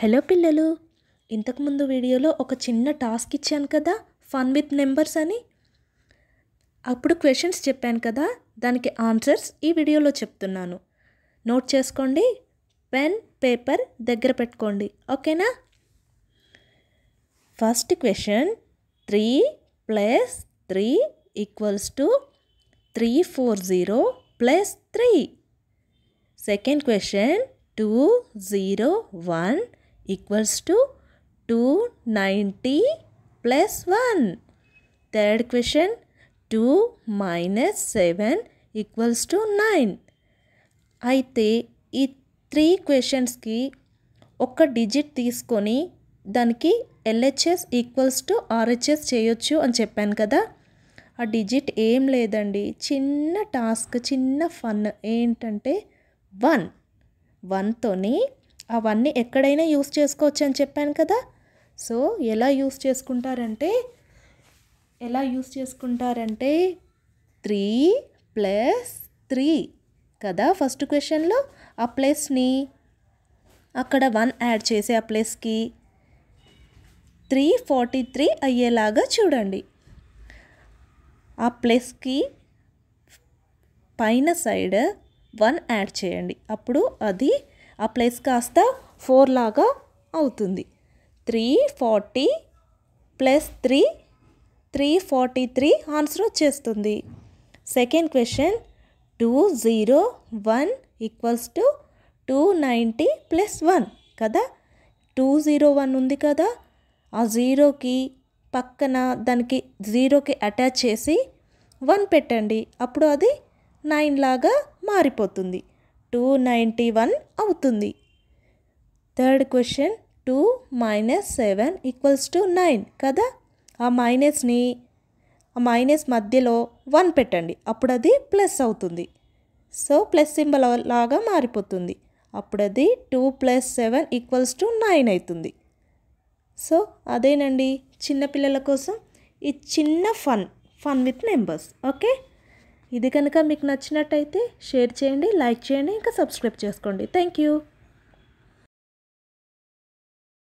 hello పిల్లలు ఇంతకుముందు వీడియోలో ఒక చిన్న టాస్క్ ఇచ్చాను కదా ఫన్ విత్ నెంబర్స్ అని అప్పుడు క్వశ్చన్స్ చెప్పాను కదా దానికి ఆన్సర్స్ ఈ వీడియోలో చెప్తున్నాను నోట్ చేసుకోండి పెన్ పేపర్ దగ్గర పెట్టుకోండి ఓకేనా first question three plus three equals to three four zero plus three second question two zero one equals to two ninety plus one third question two minus seven equals to nine అయితే ఈ three క్వశ్చన్స్కి ఒక digit తీసుకొని దానికి LHS equals to RHS చేయొచ్చు అని చెప్పాను కదా ఆ డిజిట్ ఏం లేదండి చిన్న టాస్క్ చిన్న ఫన్ ఏంటంటే వన్ వన్తోని అవన్నీ ఎక్కడైనా యూస్ చేసుకోవచ్చు అని చెప్పాను కదా సో ఎలా యూస్ చేసుకుంటారంటే ఎలా యూస్ చేసుకుంటారంటే త్రీ ప్లస్ త్రీ కదా ఫస్ట్ క్వశ్చన్లో ఆ ప్లేస్ని అక్కడ వన్ యాడ్ చేసే ఆ ప్లేస్కి త్రీ ఫార్టీ త్రీ అయ్యేలాగా చూడండి ఆ ప్లేస్కి పైన సైడ్ వన్ యాడ్ చేయండి అప్పుడు అది ఆ ప్లస్ కాస్త ఫోర్ లాగా అవుతుంది three forty plus three three forty three answer వచ్చేస్తుంది second question two zero one equals to two ninety plus one కదా టూ జీరో వన్ ఉంది కదా ఆ జీరోకి పక్కన దానికి జీరోకి అటాచ్ చేసి వన్ పెట్టండి అప్పుడు అది నైన్ లాగా మారిపోతుంది టూ నైంటీ వన్ అవుతుంది third question two minus seven equals to nine కదా ఆ మైనస్ని ఆ మైనస్ మధ్యలో వన్ పెట్టండి అప్పుడు అది ప్లస్ అవుతుంది సో ప్లస్ సింబల్ లాగా మారిపోతుంది అప్పుడు అది two plus seven equals to nine అవుతుంది సో అదేనండి చిన్నపిల్లల కోసం ఈ చిన్న fun fun with numbers okay ఇది కనుక మీకు నచ్చినట్టయితే షేర్ చేయండి లైక్ చేయండి ఇంకా సబ్స్క్రైబ్ చేసుకోండి థ్యాంక్ యూ